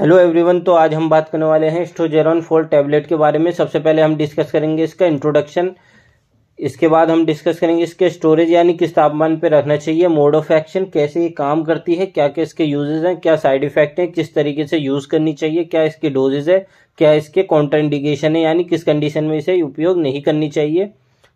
hello everyone तो आज हम बात करने वाले हैं स्टोजेरॉन फोल्ड टैबलेट के बारे में सबसे पहले हम डिस्कस करेंगे इसका इंट्रोडक्शन इसके बाद हम डिस्कस करेंगे इसके स्टोरेज यानी किस तापमान पर रखना चाहिए मोड ऑफ एक्शन कैसे ये काम करती है क्या क्या इसके यूजेज हैं क्या साइड इफेक्ट हैं किस तरीके से यूज़ करनी चाहिए क्या इसके डोजेज है क्या इसके कॉन्ट्राइंडिकेशन है यानी किस कंडीशन में इसे उपयोग नहीं करनी चाहिए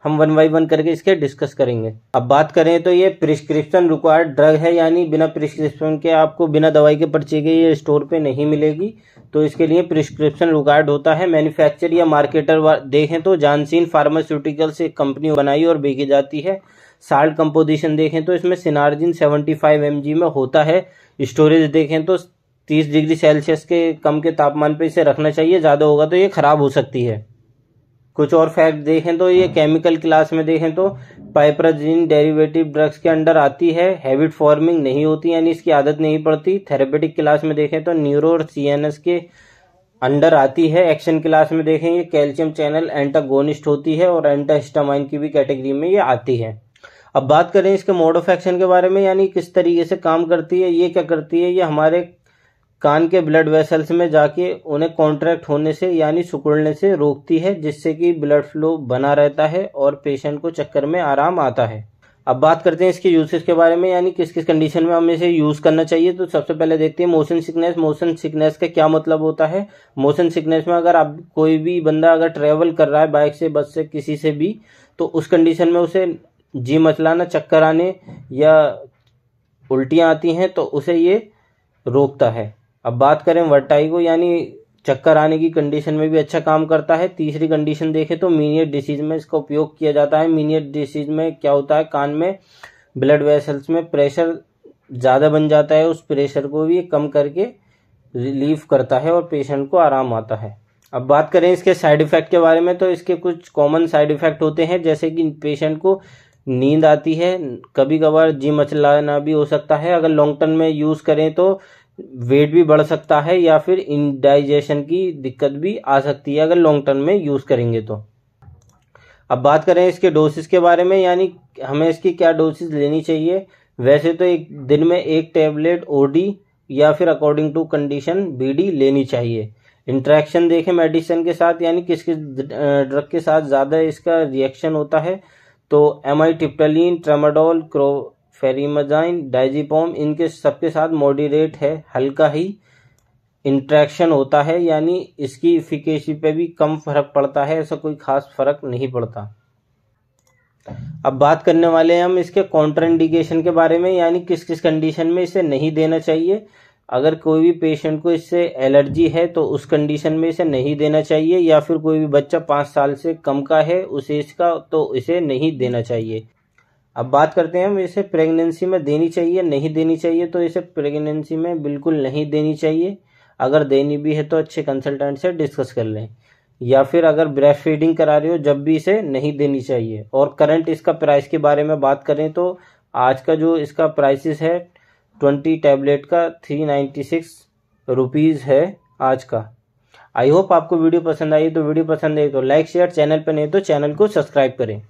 हम वन बाई वन करके इसके डिस्कस करेंगे अब बात करें तो ये प्रिस्क्रिप्शन रिक्वायर्ड ड्रग है यानी बिना प्रिस्क्रिप्शन के आपको बिना दवाई के पर्चे के ये स्टोर पे नहीं मिलेगी तो इसके लिए प्रिस्क्रिप्शन रिक्वायर्ड होता है मैन्युफैक्चर या मार्केटर देखें तो जानसीन फार्मास्यूटिकल से कंपनी बनाई और बेची जाती है साल्ट कंपोजिशन देखें तो इसमें सिनार्जिन सेवेंटी फाइव में होता है स्टोरेज देखें तो तीस डिग्री सेल्सियस के कम के तापमान पर इसे रखना चाहिए ज़्यादा होगा तो ये खराब हो सकती है कुछ और फैक्ट देखें तो ये केमिकल क्लास में देखें तो पाइप्राजीन डेरिवेटिव ड्रग्स के अंडर आती है हैबिट फॉर्मिंग नहीं होती यानी इसकी आदत नहीं पड़ती थेरेपेटिक क्लास में देखें तो न्यूरो और सीएनएस के अंडर आती है एक्शन क्लास में देखेंगे कैल्शियम चैनल एंटागोनिस्ट होती है और एंटास्टामाइन की भी कैटेगरी में ये आती है अब बात करें इसके मोड ऑफ एक्शन के बारे में यानी किस तरीके से काम करती है ये क्या करती है ये हमारे कान के ब्लड वेसल्स में जाके उन्हें कॉन्ट्रैक्ट होने से यानी सुकुड़ने से रोकती है जिससे कि ब्लड फ्लो बना रहता है और पेशेंट को चक्कर में आराम आता है अब बात करते हैं इसके यूसेज के बारे में यानी किस किस कंडीशन में हमें इसे यूज़ करना चाहिए तो सबसे पहले देखते हैं मोशन सिकनेस मोशन सिकनेस का क्या मतलब होता है मोशन सिकनेस में अगर आप कोई भी बंदा अगर ट्रेवल कर रहा है बाइक से बस से किसी से भी तो उस कंडीशन में उसे जी मचलाना चक्कर आने या उल्टियाँ आती हैं तो उसे ये रोकता है अब बात करें वर्टाइगो यानी चक्कर आने की कंडीशन में भी अच्छा काम करता है तीसरी कंडीशन देखें तो मीनियर डिसीज में इसका उपयोग किया जाता है मीनियर डिसीज में क्या होता है कान में ब्लड वेसल्स में प्रेशर ज़्यादा बन जाता है उस प्रेशर को भी कम करके रिलीफ करता है और पेशेंट को आराम आता है अब बात करें इसके साइड इफ़ेक्ट के बारे में तो इसके कुछ कॉमन साइड इफ़ेक्ट होते हैं जैसे कि पेशेंट को नींद आती है कभी कभार जी मचलाना भी हो सकता है अगर लॉन्ग टर्म में यूज़ करें तो वेट भी बढ़ सकता है या फिर इनडाइजेशन की दिक्कत भी आ सकती है अगर लॉन्ग टर्म में यूज़ करेंगे तो अब बात करें इसके डोसेज के बारे में यानी हमें इसकी क्या डोसेज लेनी चाहिए वैसे तो एक दिन में एक टेबलेट ओडी या फिर अकॉर्डिंग टू कंडीशन बीडी लेनी चाहिए इंट्रैक्शन देखें मेडिसिन के साथ यानी किस किस ड्रग के साथ ज़्यादा इसका रिएक्शन होता है तो आई ट्रामाडोल क्रो फेरीमजाइन डाइजीपोम इनके सबके साथ मॉडरेट है हल्का ही इंट्रैक्शन होता है यानी इसकी इफिकेसी पे भी कम फर्क पड़ता है ऐसा कोई खास फर्क नहीं पड़ता अब बात करने वाले हैं हम इसके कॉन्ट्राइंडिकेशन के बारे में यानी किस किस कंडीशन में इसे नहीं देना चाहिए अगर कोई भी पेशेंट को इससे एलर्जी है तो उस कंडीशन में इसे नहीं देना चाहिए या फिर कोई भी बच्चा पाँच साल से कम का है उस एज का तो इसे नहीं देना चाहिए अब बात करते हैं हम इसे प्रेगनेंसी में देनी चाहिए नहीं देनी चाहिए तो इसे प्रेगनेंसी में बिल्कुल नहीं देनी चाहिए अगर देनी भी है तो अच्छे कंसल्टेंट से डिस्कस कर लें या फिर अगर ब्रेस्ट फीडिंग करा रहे हो जब भी इसे नहीं देनी चाहिए और करंट इसका प्राइस के बारे में बात करें तो आज का जो इसका प्राइसिस है ट्वेंटी टैबलेट का थ्री नाइन्टी सिक्स रुपीज़ है आज का आई होप आपको वीडियो पसंद आई तो वीडियो पसंद आई तो लाइक शेयर चैनल पर नहीं तो चैनल को सब्सक्राइब करें